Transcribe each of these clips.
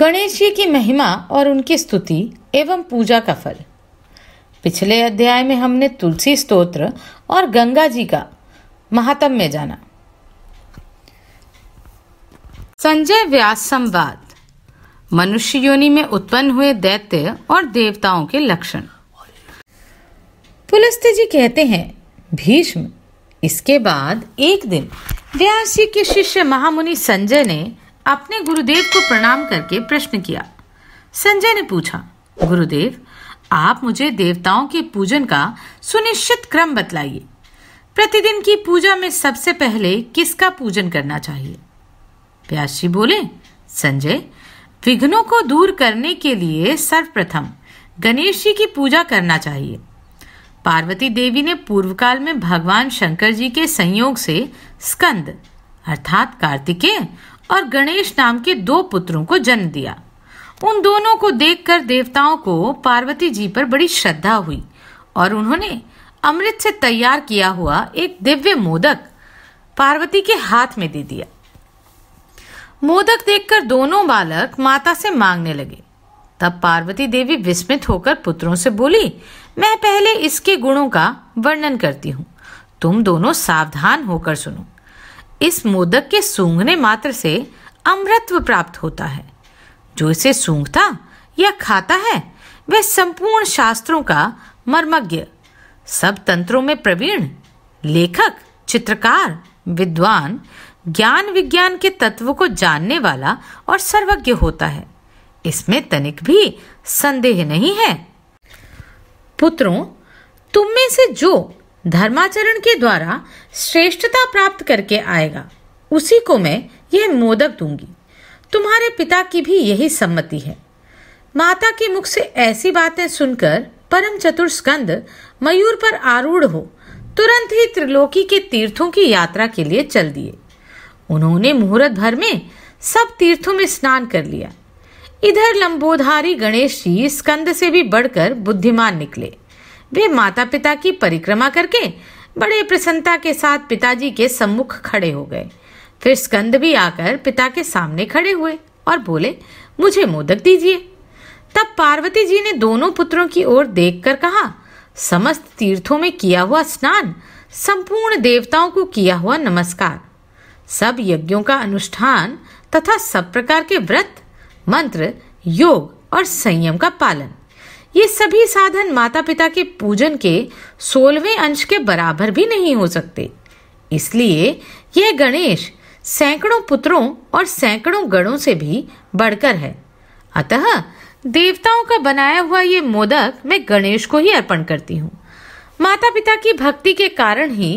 गणेश जी की महिमा और उनकी स्तुति एवं पूजा का फल पिछले अध्याय में हमने तुलसी स्तोत्र और गंगा जी का महात्म में जाना संजय व्यास संवाद मनुष्य योनि में उत्पन्न हुए दैत्य और देवताओं के लक्षण पुलस्त्य जी कहते हैं भीष्म इसके बाद एक दिन व्यास जी के शिष्य महामुनि संजय ने अपने गुरुदेव को प्रणाम करके प्रश्न किया संजय ने पूछा गुरुदेव आप मुझे देवताओं के पूजन का सुनिश्चित क्रम बतलाइए प्रतिदिन की पूजा में सबसे पहले किसका पूजन करना चाहिए प्यासी बोले संजय विघ्नों को दूर करने के लिए सर्वप्रथम गणेश जी की पूजा करना चाहिए पार्वती देवी ने पूर्व काल में भगवान शंकर जी के संयोग से स्कंद अर्थात कार्तिकेय और गणेश नाम के दो पुत्रों को जन्म दिया उन दोनों को देखकर देवताओं को पार्वती जी पर बड़ी श्रद्धा हुई और उन्होंने अमृत से तैयार किया हुआ एक दिव्य मोदक पार्वती के हाथ में दे दिया मोदक देखकर दोनों बालक माता से मांगने लगे तब पार्वती देवी विस्मित होकर पुत्रों से बोली मैं पहले इसके गुणों का वर्णन करती हूँ तुम दोनों सावधान होकर सुनो इस मोदक के सूंघने मात्र से अमृत्व प्राप्त होता है जो इसे सूंघता या खाता है वह संपूर्ण शास्त्रों का मर्मज्ञ सब तंत्रों में प्रवीण लेखक चित्रकार विद्वान ज्ञान विज्ञान के तत्व को जानने वाला और सर्वज्ञ होता है इसमें तनिक भी संदेह नहीं है पुत्रों तुम में से जो धर्माचरण के द्वारा श्रेष्ठता प्राप्त करके आएगा उसी को मैं यह मोदक दूंगी तुम्हारे पिता की भी यही सम्मति है माता के मुख से ऐसी बातें सुनकर परम चतुर स्कंद मयूर पर आरूढ़ हो तुरंत ही त्रिलोकी के तीर्थों की यात्रा के लिए चल दिए उन्होंने मुहूर्त भर में सब तीर्थों में स्नान कर लिया इधर लंबोधारी गणेश जी स्कंद से भी बढ़कर बुद्धिमान निकले वे माता पिता की परिक्रमा करके बड़े प्रसन्नता के साथ पिताजी के सम्मुख खड़े हो गए फिर स्कंद भी आकर पिता के सामने खड़े हुए और बोले मुझे मोदक दीजिए तब पार्वती जी ने दोनों पुत्रों की ओर देखकर कहा समस्त तीर्थों में किया हुआ स्नान संपूर्ण देवताओं को किया हुआ नमस्कार सब यज्ञों का अनुष्ठान तथा सब प्रकार के व्रत मंत्र योग और संयम का पालन ये सभी साधन माता पिता के पूजन के सोलहवें अंश के बराबर भी नहीं हो सकते इसलिए यह गणेश सैकड़ों पुत्रों और सैकड़ों गणों से भी बढ़कर है अतः देवताओं का बनाया हुआ ये मोदक मैं गणेश को ही अर्पण करती हूँ माता पिता की भक्ति के कारण ही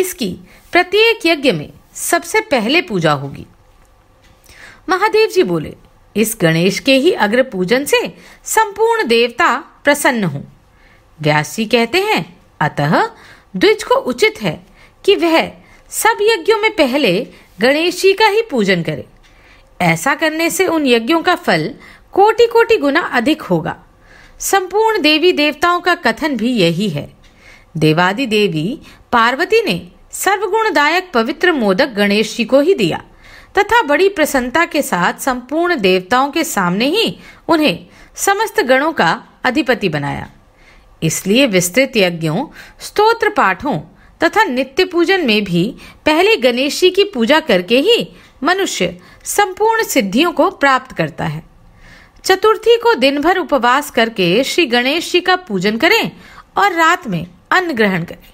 इसकी प्रत्येक यज्ञ में सबसे पहले पूजा होगी महादेव जी बोले इस गणेश के ही अग्र पूजन से संपूर्ण देवता प्रसन्न हों व्यास जी कहते हैं अतः द्विज को उचित है कि वह सब यज्ञों में पहले गणेश जी का ही पूजन करे ऐसा करने से उन यज्ञों का फल कोटि कोटि गुना अधिक होगा संपूर्ण देवी देवताओं का कथन भी यही है देवादि देवी पार्वती ने सर्वगुणदायक पवित्र मोदक गणेश जी को ही दिया तथा बड़ी प्रसन्नता के साथ संपूर्ण देवताओं के सामने ही उन्हें समस्त गणों का अधिपति बनाया इसलिए विस्तृत यज्ञों स्तोत्र पाठों तथा नित्य पूजन में भी पहले गणेश जी की पूजा करके ही मनुष्य संपूर्ण सिद्धियों को प्राप्त करता है चतुर्थी को दिन भर उपवास करके श्री गणेश जी का पूजन करें और रात में अन्न ग्रहण करें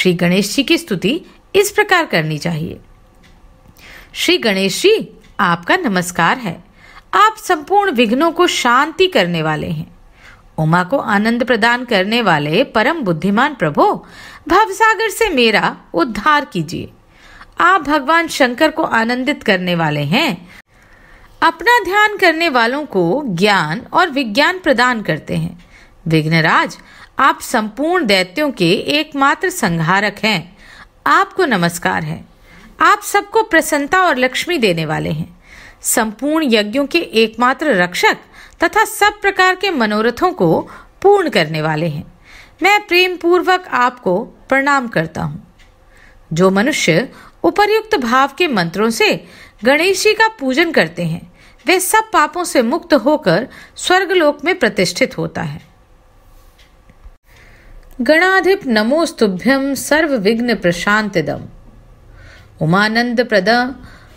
श्री गणेश जी की स्तुति इस प्रकार करनी चाहिए श्री गणेश जी आपका नमस्कार है आप संपूर्ण विघ्नों को शांति करने वाले हैं उमा को आनंद प्रदान करने वाले परम बुद्धिमान प्रभु भवसागर से मेरा उद्धार कीजिए आप भगवान शंकर को आनंदित करने वाले हैं अपना ध्यान करने वालों को ज्ञान और विज्ञान प्रदान करते हैं विघ्नराज आप संपूर्ण दैत्यों के एकमात्र संहारक हैं आपको नमस्कार है आप सबको प्रसन्नता और लक्ष्मी देने वाले हैं संपूर्ण यज्ञों के एकमात्र रक्षक तथा सब प्रकार के मनोरथों को पूर्ण करने वाले हैं मैं प्रेम पूर्वक आपको प्रणाम करता हूँ जो मनुष्य उपर्युक्त भाव के मंत्रों से गणेश जी का पूजन करते हैं वे सब पापों से मुक्त होकर स्वर्गलोक में प्रतिष्ठित होता है गणाधिप नमोस्तुभ्यम सर्व विघ्न दम उमानंद प्रद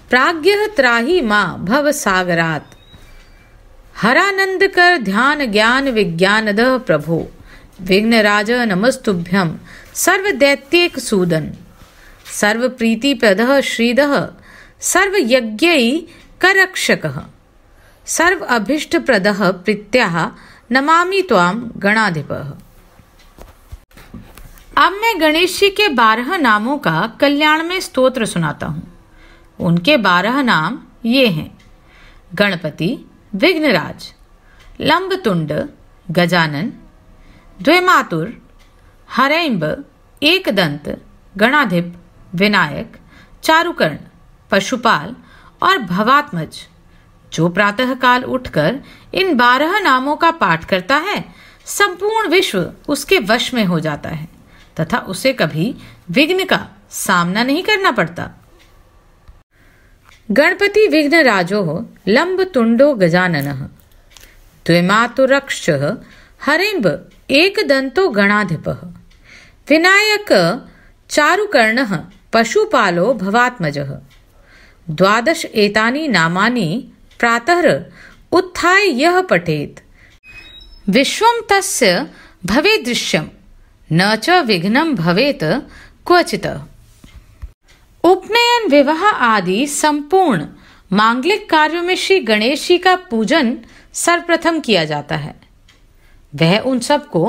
प्राज्ञ त्राही माँ भव सागरात हरानंद कर ध्यान ज्ञान विज्ञान द प्रभो विघ्नराज नमस्तुभ्यम दैत्येक सूदन सर्व प्रीति प्रद श्रीद सर्व यज्ञ करक्षक सर्व अभिष्ट प्रद प्रीत्या नमामि ताम गणाधिप अब मैं गणेश जी के बारह नामों का कल्याण में स्तोत्र सुनाता हूँ उनके बारह नाम ये हैं गणपति विघ्नराज लंबतुंड गजानन द्वैमातुर हरैम्ब एकदंत गणाधिप विनायक चारुकर्ण पशुपाल और भवात्मज जो प्रातःकाल उठकर इन बारह नामों का पाठ करता है संपूर्ण विश्व उसके वश में हो जाता है तथा उसे कभी विघ्न का सामना नहीं करना पड़ता गणपति विघ्न राजो लंब तुंडो गजानन द्विमातुरक्ष हरिंब एक दंतो गणाधिप विनायक चारुकर्ण पशुपालो भवात्मज द्वादश एतानी नामानी प्रातर उत्थाय यह पठेत विश्वम तस्य भवेदृश्यम न च विघ्नं भवेत क्वचित उपनयन विवाह आदि संपूर्ण मांगलिक कार्यों में श्री गणेश जी का पूजन सर्वप्रथम किया जाता है वह उन सबको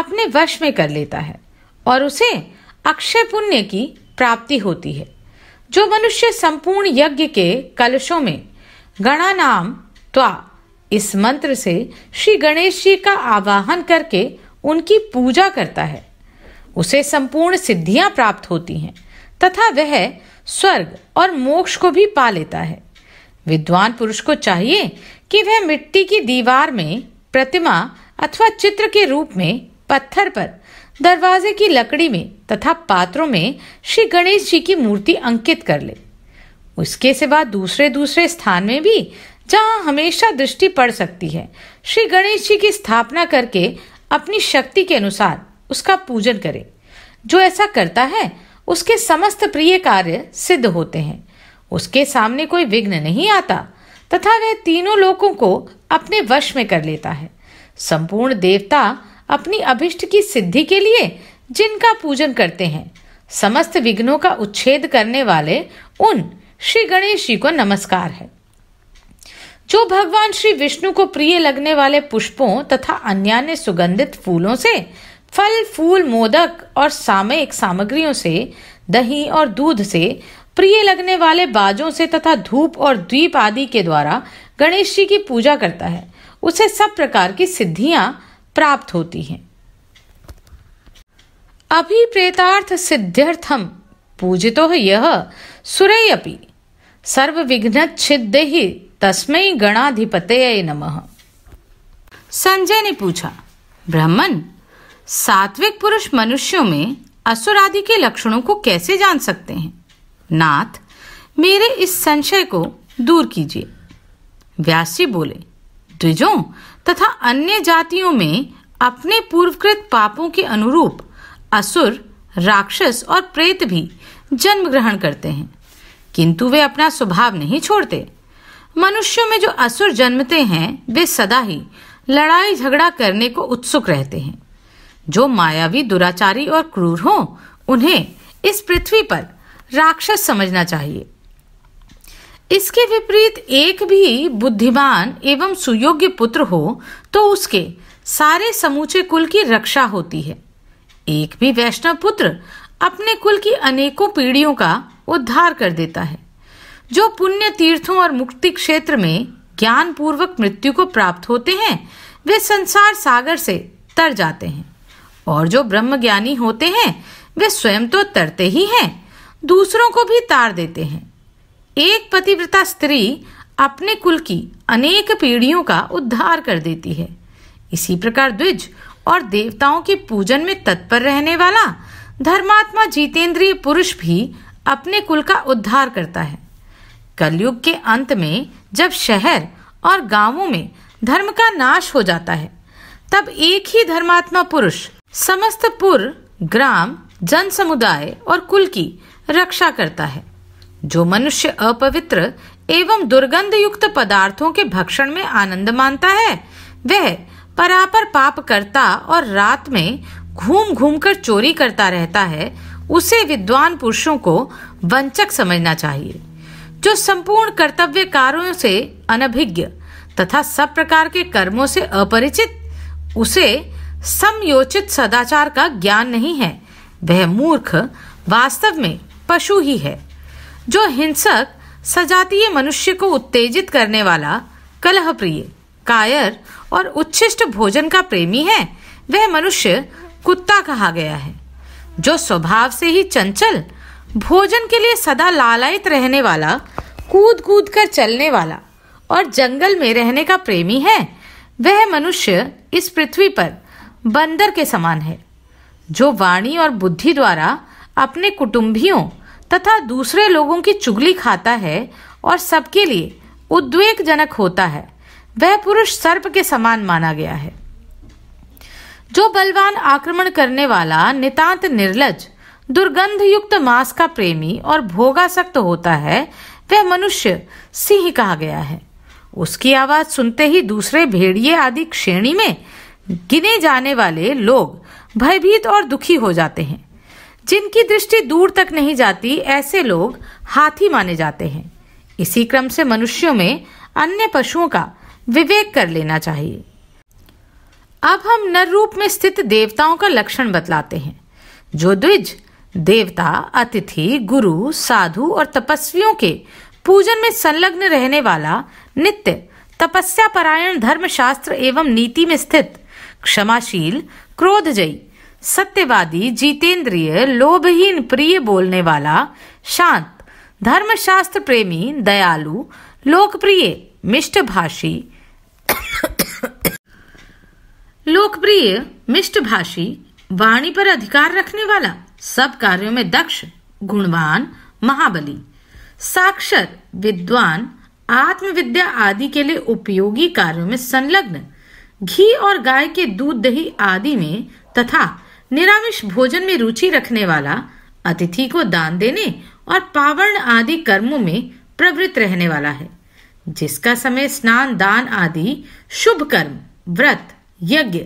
अपने वश में कर लेता है और उसे अक्षय पुण्य की प्राप्ति होती है जो मनुष्य संपूर्ण यज्ञ के कलशों में गणा नाम त्वा इस मंत्र से श्री गणेश जी का आवाहन करके उनकी पूजा करता है उसे संपूर्ण सिद्धियां प्राप्त होती हैं तथा वह स्वर्ग और मोक्ष को भी पा लेता है विद्वान पुरुष को चाहिए कि वह मिट्टी की दीवार में प्रतिमा अथवा चित्र के रूप में पत्थर पर दरवाजे की लकड़ी में तथा पात्रों में श्री गणेश जी की मूर्ति अंकित कर ले उसके सिवा दूसरे दूसरे स्थान में भी जहाँ हमेशा दृष्टि पड़ सकती है श्री गणेश जी की स्थापना करके अपनी शक्ति के अनुसार उसका पूजन करें जो ऐसा करता है उसके समस्त प्रिय कार्य सिद्ध होते हैं उसके सामने कोई विघ्न नहीं आता तथा वह तीनों लोगों को अपने वश में कर लेता है संपूर्ण देवता अपनी अभिष्ट की सिद्धि के लिए जिनका पूजन करते हैं समस्त विघ्नों का उच्छेद करने वाले उन श्री गणेश जी को नमस्कार है जो भगवान श्री विष्णु को प्रिय लगने वाले पुष्पों तथा अन्य सुगंधित फूलों से फल फूल मोदक और सामयिक सामग्रियों से दही और दूध से प्रिय लगने वाले बाजों से तथा धूप और द्वीप आदि के द्वारा गणेश जी की पूजा करता है उसे सब प्रकार की सिद्धियां प्राप्त होती हैं प्रेतार्थ सिद्ध्यर्थम पूजितो यह सर्व विघ्न छिद्य ही तस्मय गणाधिपत नमः संजय ने पूछा ब्राह्मण सात्विक पुरुष मनुष्यों में असुर आदि के लक्षणों को कैसे जान सकते हैं नाथ मेरे इस संशय को दूर कीजिए व्यास जी बोले द्विजों तथा अन्य जातियों में अपने पूर्वकृत पापों के अनुरूप असुर राक्षस और प्रेत भी जन्म ग्रहण करते हैं किंतु वे अपना स्वभाव नहीं छोड़ते मनुष्यों में जो असुर जन्मते हैं वे सदा ही लड़ाई झगड़ा करने को उत्सुक रहते हैं जो मायावी दुराचारी और क्रूर हों उन्हें इस पृथ्वी पर राक्षस समझना चाहिए इसके विपरीत एक भी बुद्धिमान एवं सुयोग्य पुत्र हो तो उसके सारे समूचे कुल की रक्षा होती है एक भी वैष्णव पुत्र अपने कुल की अनेकों पीढ़ियों का उद्धार कर देता है जो पुण्य तीर्थों और मुक्ति क्षेत्र में ज्ञान पूर्वक मृत्यु को प्राप्त होते हैं वे संसार सागर से तर जाते हैं और जो ब्रह्म ज्ञानी होते हैं वे स्वयं तो तरते ही हैं दूसरों को भी तार देते हैं एक पतिव्रता स्त्री अपने कुल की अनेक पीढ़ियों का उद्धार कर देती है इसी प्रकार द्विज और देवताओं के पूजन में तत्पर रहने वाला धर्मात्मा जितेंद्रिय पुरुष भी अपने कुल का उद्धार करता है कलयुग के अंत में जब शहर और गांवों में धर्म का नाश हो जाता है तब एक ही धर्मात्मा पुरुष समस्त पुर ग्राम जन समुदाय और कुल की रक्षा करता है जो मनुष्य अपवित्र एवं दुर्गंध युक्त पदार्थों के भक्षण में आनंद मानता है वह परापर पाप करता और रात में घूम घूम कर चोरी करता रहता है उसे विद्वान पुरुषों को वंचक समझना चाहिए जो संपूर्ण कर्तव्य कार्यों से अनभिज्ञ तथा सब प्रकार के कर्मों से अपरिचित उसे समयोचित सदाचार का ज्ञान नहीं है वह मूर्ख वास्तव में पशु ही है जो हिंसक सजातीय मनुष्य को उत्तेजित करने वाला कलह प्रिय कायर और उच्छिष्ट भोजन का प्रेमी है वह मनुष्य कुत्ता कहा गया है जो स्वभाव से ही चंचल भोजन के लिए सदा लालायित रहने वाला कूद कूद कर चलने वाला और जंगल में रहने का प्रेमी है वह मनुष्य इस पृथ्वी पर बंदर के समान है जो वाणी और बुद्धि द्वारा अपने कुटुंबियों तथा दूसरे लोगों की चुगली खाता है और सबके लिए उद्वेगजनक होता है वह पुरुष सर्प के समान माना गया है जो बलवान आक्रमण करने वाला नितांत निर्लज दुर्गंध युक्त मांस का प्रेमी और भोगासक्त होता है वह मनुष्य सिंह कहा गया है उसकी आवाज सुनते ही दूसरे भेड़िए आदि श्रेणी में गिने जाने वाले लोग भयभीत और दुखी हो जाते हैं जिनकी दृष्टि दूर तक नहीं जाती ऐसे लोग हाथी माने जाते हैं इसी क्रम से मनुष्यों में अन्य पशुओं का विवेक कर लेना चाहिए अब हम नर रूप में स्थित देवताओं का लक्षण बतलाते हैं जो द्विज देवता अतिथि गुरु साधु और तपस्वियों के पूजन में संलग्न रहने वाला नित्य तपस्या परायण धर्म शास्त्र एवं नीति में स्थित क्षमाशील क्रोधजयी सत्यवादी जितेंद्रिय लोभहीन प्रिय बोलने वाला शांत धर्म शास्त्र प्रेमी दयालु लोकप्रिय मिष्टभाषी लोकप्रिय मिष्टभाषी वाणी पर अधिकार रखने वाला सब कार्यों में दक्ष गुणवान महाबली साक्षर विद्वान आत्मविद्या आदि के लिए उपयोगी कार्यों में संलग्न घी और गाय के दूध दही आदि में तथा निरामिष भोजन में रुचि रखने वाला अतिथि को दान देने और पावर्ण आदि कर्मों में प्रवृत्त रहने वाला है जिसका समय स्नान दान आदि शुभ कर्म व्रत यज्ञ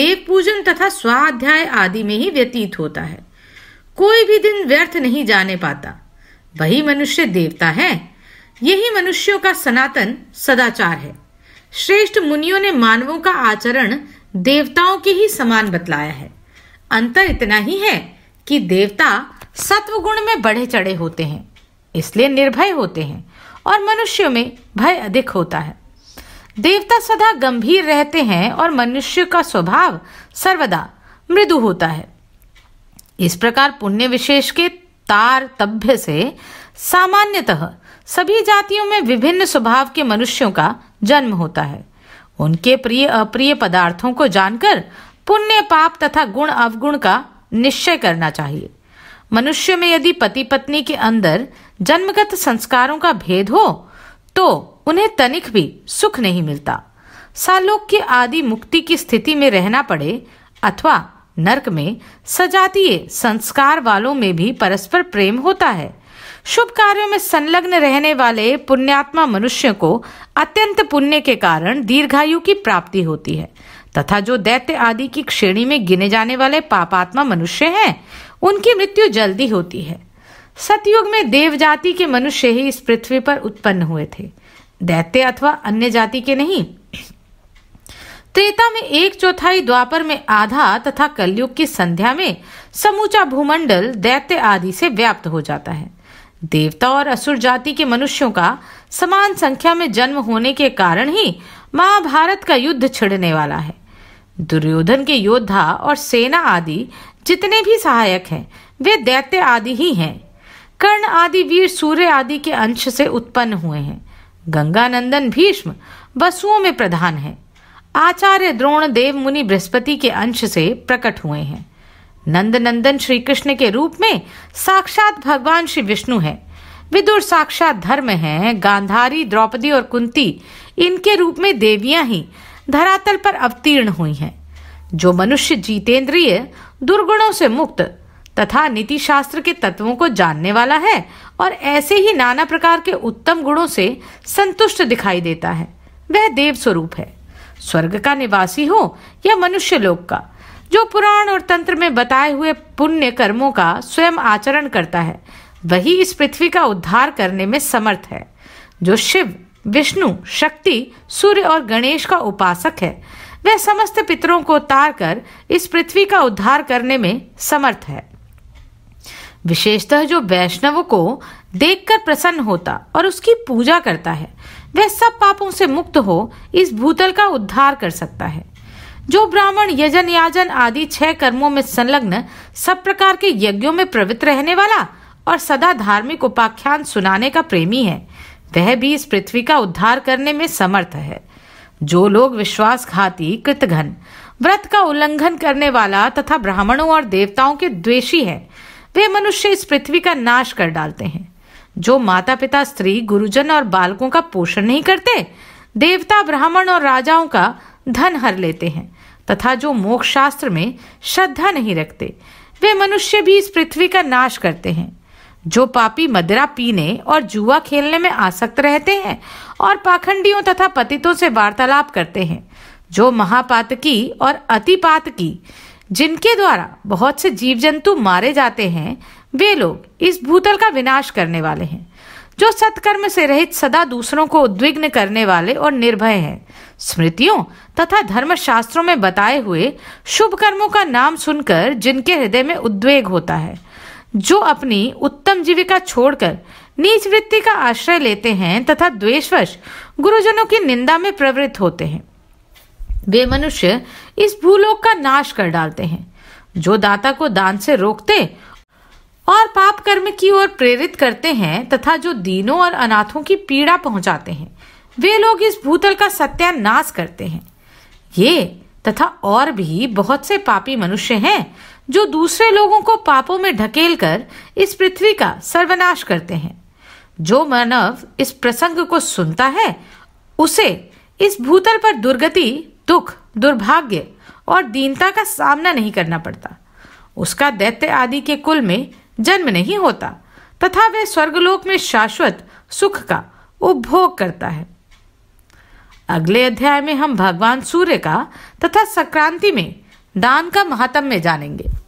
देव पूजन तथा स्वाध्याय आदि में ही व्यतीत होता है कोई भी दिन व्यर्थ नहीं जाने पाता वही मनुष्य देवता है यही मनुष्यों का सनातन सदाचार है श्रेष्ठ मुनियों ने मानवों का आचरण देवताओं के ही समान बतलाया है अंतर इतना ही है कि देवता सत्व गुण में बढ़े चढ़े होते हैं इसलिए निर्भय होते हैं और मनुष्यों में भय अधिक होता है देवता सदा गंभीर रहते हैं और मनुष्य का स्वभाव सर्वदा मृदु होता है इस प्रकार पुण्य विशेष के तारतभ्य से सामान्यतः सभी जातियों में विभिन्न स्वभाव के मनुष्यों का जन्म होता है उनके प्रिय अप्रिय पदार्थों को जानकर पुण्य पाप तथा गुण अवगुण का निश्चय करना चाहिए मनुष्य में यदि पति पत्नी के अंदर जन्मगत संस्कारों का भेद हो तो उन्हें तनिक भी सुख नहीं मिलता सालोक की आदि मुक्ति की स्थिति में रहना पड़े अथवा नरक में सजातीय संस्कार वालों में भी परस्पर प्रेम होता है शुभ कार्यों में संलग्न रहने वाले पुण्यात्मा मनुष्य को अत्यंत पुण्य के कारण दीर्घायु की प्राप्ति होती है तथा जो दैत्य आदि की श्रेणी में गिने जाने वाले पापात्मा मनुष्य हैं उनकी मृत्यु जल्दी होती है सतयुग में देव जाति के मनुष्य ही इस पृथ्वी पर उत्पन्न हुए थे दैत्य अथवा अन्य जाति के नहीं त्रेता में एक चौथाई द्वापर में आधा तथा कलयुग की संध्या में समूचा भूमंडल दैत्य आदि से व्याप्त हो जाता है देवता और असुर जाति के मनुष्यों का समान संख्या में जन्म होने के कारण ही महाभारत का युद्ध छिड़ने वाला है दुर्योधन के योद्धा और सेना आदि जितने भी सहायक हैं वे दैत्य आदि ही हैं कर्ण आदि वीर सूर्य आदि के अंश से उत्पन्न हुए हैं गंगानंदन भीष्म वसुओं में प्रधान हैं आचार्य द्रोण देव मुनि बृहस्पति के अंश से प्रकट हुए हैं नंद नंदन श्री कृष्ण के रूप में साक्षात भगवान श्री विष्णु हैं विदुर साक्षात धर्म हैं गांधारी द्रौपदी और कुंती इनके रूप में देवियां ही धरातल पर अवतीर्ण हुई हैं जो मनुष्य जीतेंद्रिय दुर्गुणों से मुक्त तथा नीति शास्त्र के तत्वों को जानने वाला है और ऐसे ही नाना प्रकार के उत्तम गुणों से संतुष्ट दिखाई देता है वह देव स्वरूप है स्वर्ग का निवासी हो या मनुष्य लोक का जो पुराण और तंत्र में बताए हुए पुण्य कर्मों का स्वयं आचरण करता है वही इस पृथ्वी का उद्धार करने में समर्थ है जो शिव विष्णु शक्ति सूर्य और गणेश का उपासक है वह समस्त पितरों को तार कर इस पृथ्वी का उद्धार करने में समर्थ है विशेषतः जो वैष्णव को देखकर प्रसन्न होता और उसकी पूजा करता है वह सब पापों से मुक्त हो इस भूतल का उद्धार कर सकता है जो ब्राह्मण यजन याजन आदि छह कर्मों में संलग्न सब प्रकार के यज्ञों में प्रवृत्त रहने वाला और सदा धार्मिक उपाख्यान सुनाने का प्रेमी है वह भी इस पृथ्वी का उद्धार करने में समर्थ है जो लोग विश्वासघाती कृतघन व्रत का उल्लंघन करने वाला तथा ब्राह्मणों और देवताओं के द्वेषी है वे मनुष्य इस पृथ्वी का नाश कर डालते हैं जो माता पिता स्त्री गुरुजन और बालकों का पोषण नहीं करते देवता ब्राह्मण और राजाओं का धन हर लेते हैं तथा जो मोक्ष शास्त्र में श्रद्धा नहीं रखते वे मनुष्य भी इस पृथ्वी का नाश करते हैं जो पापी मदिरा पीने और जुआ खेलने में आसक्त रहते हैं और पाखंडियों तथा पतितों से वार्तालाप करते हैं जो महापातकी और अतिपातकी जिनके द्वारा बहुत से जीव जंतु मारे जाते हैं वे लोग इस भूतल का विनाश करने वाले हैं जो सत्कर्म से रहित सदा दूसरों को उद्विग्न करने वाले और निर्भय हैं स्मृतियों तथा शास्त्रों में बताए हुए शुभ कर्मों का नाम सुनकर जिनके हृदय में उद्वेग होता है जो अपनी उत्तम जीविका छोड़कर नीच वृत्ति का आश्रय लेते हैं तथा द्वेषवश गुरुजनों की निंदा में प्रवृत्त होते हैं वे मनुष्य इस भूलोक का नाश कर डालते हैं जो दाता को दान से रोकते और पाप कर्म की ओर प्रेरित करते हैं तथा जो दीनों और अनाथों की पीड़ा पहुंचाते हैं वे लोग इस भूतल का सत्यानाश करते हैं ये तथा और भी बहुत से पापी मनुष्य हैं जो दूसरे लोगों को पापों में ढकेल कर इस पृथ्वी का सर्वनाश करते हैं जो मानव इस प्रसंग को सुनता है उसे इस भूतल पर दुर्गति दुख दुर्भाग्य और दीनता का सामना नहीं करना पड़ता उसका दैत्य आदि के कुल में जन्म नहीं होता तथा वह स्वर्गलोक में शाश्वत सुख का उपभोग करता है अगले अध्याय में हम भगवान सूर्य का तथा संक्रांति में दान का महात्म्य जानेंगे